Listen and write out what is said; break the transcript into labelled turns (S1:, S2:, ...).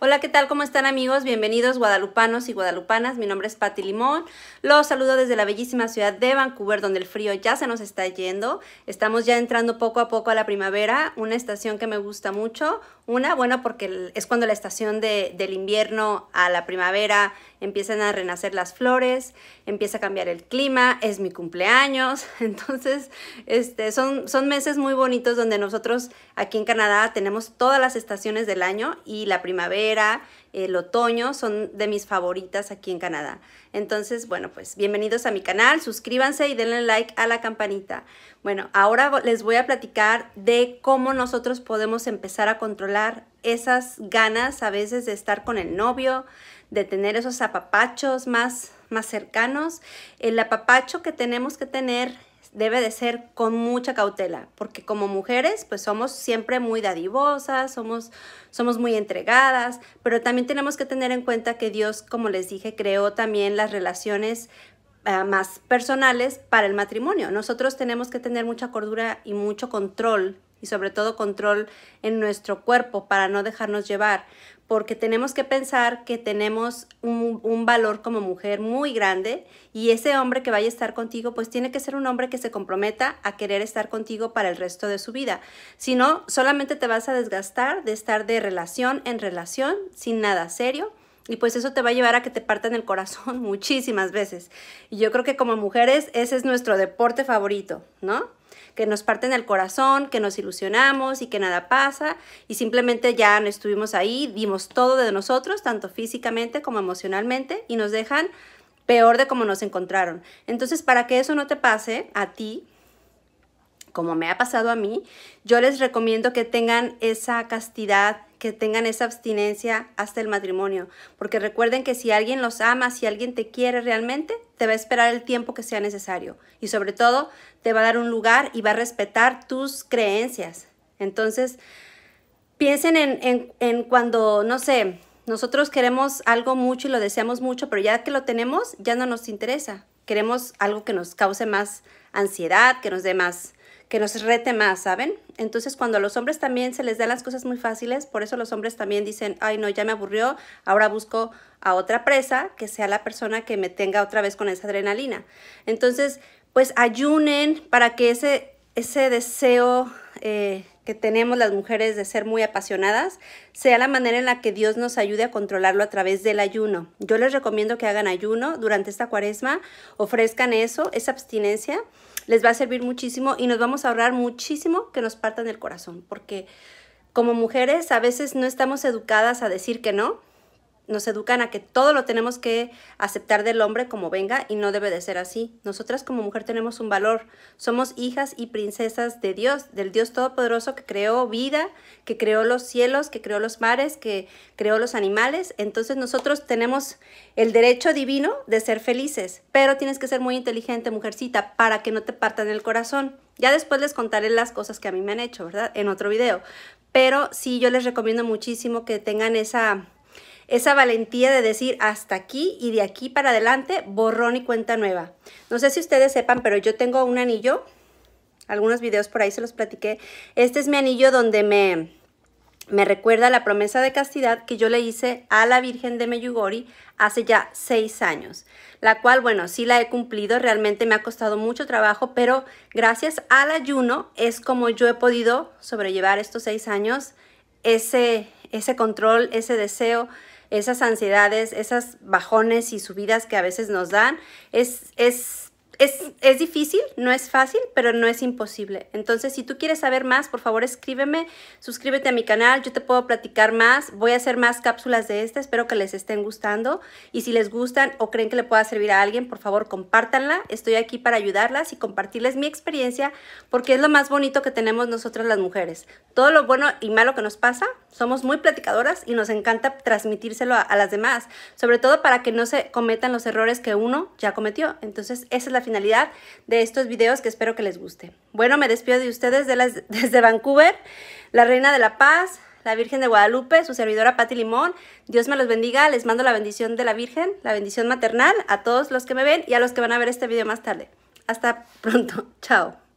S1: Hola, ¿qué tal? ¿Cómo están amigos? Bienvenidos guadalupanos y guadalupanas. Mi nombre es Patti Limón. Los saludo desde la bellísima ciudad de Vancouver, donde el frío ya se nos está yendo. Estamos ya entrando poco a poco a la primavera, una estación que me gusta mucho. Una, bueno, porque es cuando la estación de, del invierno a la primavera empiezan a renacer las flores, empieza a cambiar el clima, es mi cumpleaños. Entonces, este, son, son meses muy bonitos donde nosotros aquí en Canadá tenemos todas las estaciones del año y la primavera el otoño, son de mis favoritas aquí en Canadá. Entonces, bueno, pues bienvenidos a mi canal, suscríbanse y denle like a la campanita. Bueno, ahora les voy a platicar de cómo nosotros podemos empezar a controlar esas ganas a veces de estar con el novio, de tener esos apapachos más, más cercanos. El apapacho que tenemos que tener debe de ser con mucha cautela, porque como mujeres pues somos siempre muy dadivosas, somos, somos muy entregadas, pero también tenemos que tener en cuenta que Dios, como les dije, creó también las relaciones eh, más personales para el matrimonio. Nosotros tenemos que tener mucha cordura y mucho control y sobre todo control en nuestro cuerpo para no dejarnos llevar, porque tenemos que pensar que tenemos un, un, valor como mujer muy grande y ese hombre que vaya a estar contigo, pues tiene que ser un hombre que se comprometa a querer estar contigo para el resto de su vida. Si no, solamente te vas a desgastar de estar de relación en relación sin nada serio y pues eso te va a llevar a que te partan el corazón muchísimas veces. Y yo creo que como mujeres ese es nuestro deporte favorito, ¿no? que nos parten el corazón, que nos ilusionamos y que nada pasa y simplemente ya no estuvimos ahí, dimos todo de nosotros, tanto físicamente como emocionalmente y nos dejan peor de como nos encontraron. Entonces, para que eso no te pase a ti, como me ha pasado a mí, yo les recomiendo que tengan esa castidad que tengan esa abstinencia hasta el matrimonio, porque recuerden que si alguien los ama, si alguien te quiere realmente, te va a esperar el tiempo que sea necesario y sobre todo te va a dar un lugar y va a respetar tus creencias. Entonces, piensen en, en cuando, no sé, nosotros queremos algo mucho y lo deseamos mucho, pero ya que lo tenemos, ya no nos interesa. Queremos algo que nos cause más ansiedad, que nos dé más que nos rete más, ¿saben? Entonces cuando a los hombres también se les dan las cosas muy fáciles, por eso los hombres también dicen, ay no, ya me aburrió, ahora busco a otra presa que sea la persona que me tenga otra vez con esa adrenalina. Entonces, pues ayunen para que ese, ese deseo eh, que tenemos las mujeres de ser muy apasionadas sea la manera en la que Dios nos ayude a controlarlo a través del ayuno. Yo les recomiendo que hagan ayuno durante esta cuaresma, ofrezcan eso, esa abstinencia, les va a servir muchísimo y nos vamos a ahorrar muchísimo que nos partan el corazón, porque como mujeres a veces no estamos educadas a decir que no nos educan a que todo lo tenemos que aceptar del hombre como venga y no debe de ser así. Nosotras como mujer tenemos un valor. Somos hijas y princesas de Dios, del Dios Todopoderoso que creó vida, que creó los cielos, que creó los mares, que creó los animales. Entonces nosotros tenemos el derecho divino de ser felices, pero tienes que ser muy inteligente, mujercita, para que no te partan el corazón. Ya después les contaré las cosas que a mí me han hecho, ¿verdad? En otro video. Pero sí, yo les recomiendo muchísimo que tengan esa esa valentía de decir hasta aquí y de aquí para adelante, borrón y cuenta nueva. No sé si ustedes sepan, pero yo tengo un anillo, algunos videos por ahí se los platiqué. Este es mi anillo donde me, me recuerda la promesa de castidad que yo le hice a la Virgen de Meyugori hace ya seis años, la cual, bueno, sí la he cumplido, realmente me ha costado mucho trabajo, pero gracias al ayuno es como yo he podido sobrellevar estos seis años, ese, ese control, ese deseo esas ansiedades, esas bajones y subidas que a veces nos dan, es, es, es, es, difícil, no es fácil, pero no es imposible. Entonces, si tú quieres saber más, por favor escríbeme, suscríbete a mi canal, yo te puedo platicar más, voy a hacer más cápsulas de esta, espero que les estén gustando y si les gustan o creen que le pueda servir a alguien, por favor compártanla, estoy aquí para ayudarlas y compartirles mi experiencia porque es lo más bonito que tenemos nosotras las mujeres. Todo lo bueno y malo que nos pasa, somos muy platicadoras y nos encanta transmitírselo a, las demás, sobre todo para que no se cometan los errores que uno ya cometió. Entonces, esa es la finalidad de estos videos que espero que les guste. Bueno, me despido de ustedes de las, desde Vancouver, la Reina de la Paz, la Virgen de Guadalupe, su servidora Patti Limón. Dios me los bendiga, les mando la bendición de la Virgen, la bendición maternal a todos los que me ven y a los que van a ver este video más tarde. Hasta pronto, chao.